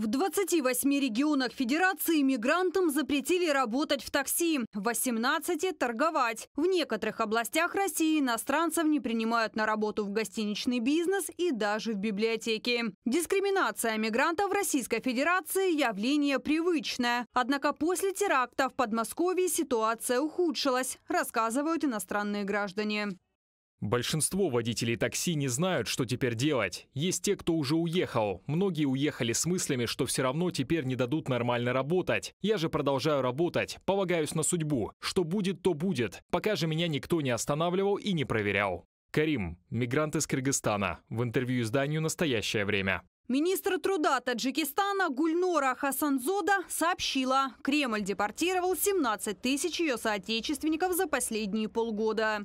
В 28 регионах Федерации мигрантам запретили работать в такси, в 18 – торговать. В некоторых областях России иностранцев не принимают на работу в гостиничный бизнес и даже в библиотеки. Дискриминация мигрантов в Российской Федерации – явление привычное. Однако после теракта в Подмосковье ситуация ухудшилась, рассказывают иностранные граждане. Большинство водителей такси не знают, что теперь делать. Есть те, кто уже уехал. Многие уехали с мыслями, что все равно теперь не дадут нормально работать. Я же продолжаю работать, полагаюсь на судьбу. Что будет, то будет. Пока же меня никто не останавливал и не проверял. Карим, мигрант из Кыргызстана, в интервью изданию «Настоящее время». Министр труда Таджикистана Гульнора Хасанзода сообщила, Кремль депортировал 17 тысяч ее соотечественников за последние полгода.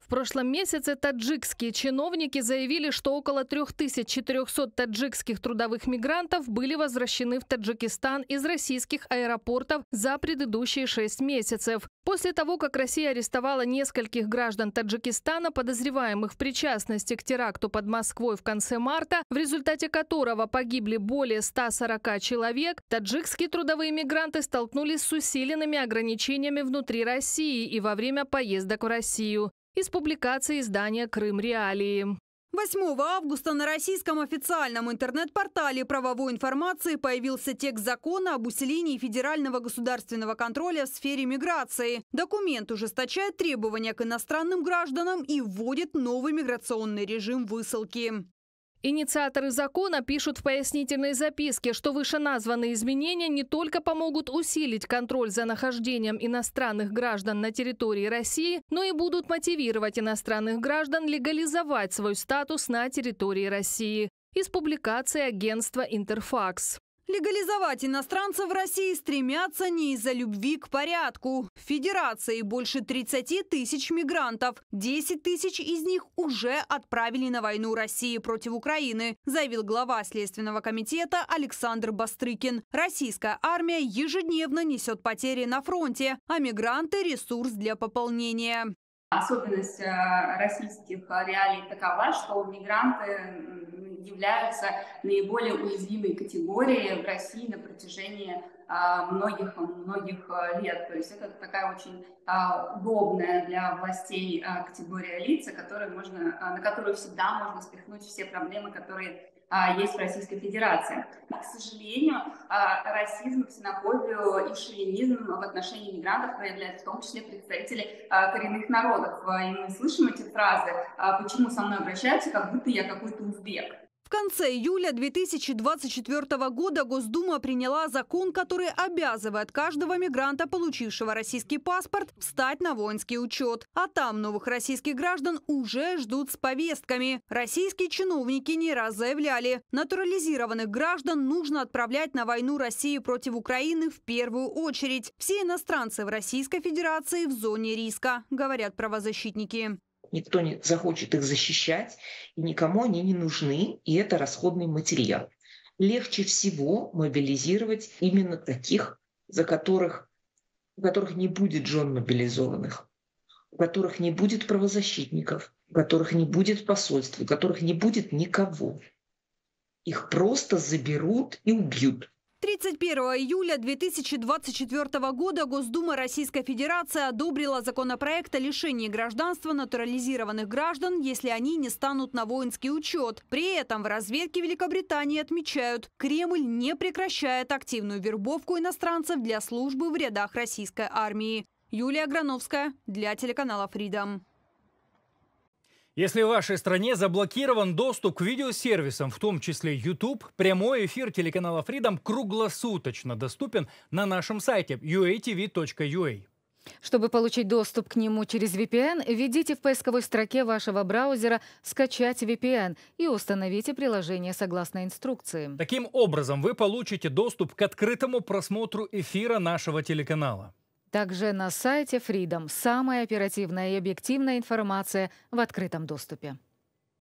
В прошлом месяце таджикские чиновники заявили, что около 3400 таджикских трудовых мигрантов были возвращены в Таджикистан из российских аэропортов за предыдущие шесть месяцев. После того, как Россия арестовала нескольких граждан Таджикистана, подозреваемых в причастности к теракту под Москвой в конце марта, в результате которого погибли более 140 человек, таджикские трудовые мигранты столкнулись с усиленными ограничениями внутри России и во время поездок в Россию из публикации издания «Крым Реалии». 8 августа на российском официальном интернет-портале правовой информации появился текст закона об усилении федерального государственного контроля в сфере миграции. Документ ужесточает требования к иностранным гражданам и вводит новый миграционный режим высылки. Инициаторы закона пишут в пояснительной записке, что вышеназванные изменения не только помогут усилить контроль за нахождением иностранных граждан на территории России, но и будут мотивировать иностранных граждан легализовать свой статус на территории России. Из публикации агентства «Интерфакс». Легализовать иностранцев в России стремятся не из-за любви к порядку. В Федерации больше 30 тысяч мигрантов. 10 тысяч из них уже отправили на войну России против Украины, заявил глава Следственного комитета Александр Бастрыкин. Российская армия ежедневно несет потери на фронте, а мигранты – ресурс для пополнения. Особенность э, российских э, реалий такова, что мигранты являются наиболее уязвимой категорией в России на протяжении а, многих многих а, лет. То есть это такая очень а, удобная для властей категория лиц, можно, на которую всегда можно спихнуть все проблемы, которые есть в Российской Федерации. К сожалению, расизм, ксенофобию и шовинизм в отношении мигрантов проявляют в том числе представители коренных народов. И мы слышим эти фразы «почему со мной обращаются, как будто я какой-то узбек». В конце июля 2024 года Госдума приняла закон, который обязывает каждого мигранта, получившего российский паспорт, встать на воинский учет. А там новых российских граждан уже ждут с повестками. Российские чиновники не раз заявляли, натурализированных граждан нужно отправлять на войну России против Украины в первую очередь. Все иностранцы в Российской Федерации в зоне риска, говорят правозащитники никто не захочет их защищать, и никому они не нужны, и это расходный материал. Легче всего мобилизировать именно таких, за которых, у которых не будет жен мобилизованных, у которых не будет правозащитников, у которых не будет посольств, у которых не будет никого. Их просто заберут и убьют. 31 июля 2024 года Госдума Российской Федерации одобрила законопроект о лишении гражданства натурализированных граждан, если они не станут на воинский учет. При этом в разведке Великобритании отмечают, Кремль не прекращает активную вербовку иностранцев для службы в рядах российской армии. Юлия Грановская для телеканала Freedom. Если в вашей стране заблокирован доступ к видеосервисам, в том числе YouTube, прямой эфир телеканала Freedom круглосуточно доступен на нашем сайте uatv.ua. Чтобы получить доступ к нему через VPN, введите в поисковой строке вашего браузера «Скачать VPN» и установите приложение согласно инструкции. Таким образом, вы получите доступ к открытому просмотру эфира нашего телеканала. Также на сайте Freedom самая оперативная и объективная информация в открытом доступе.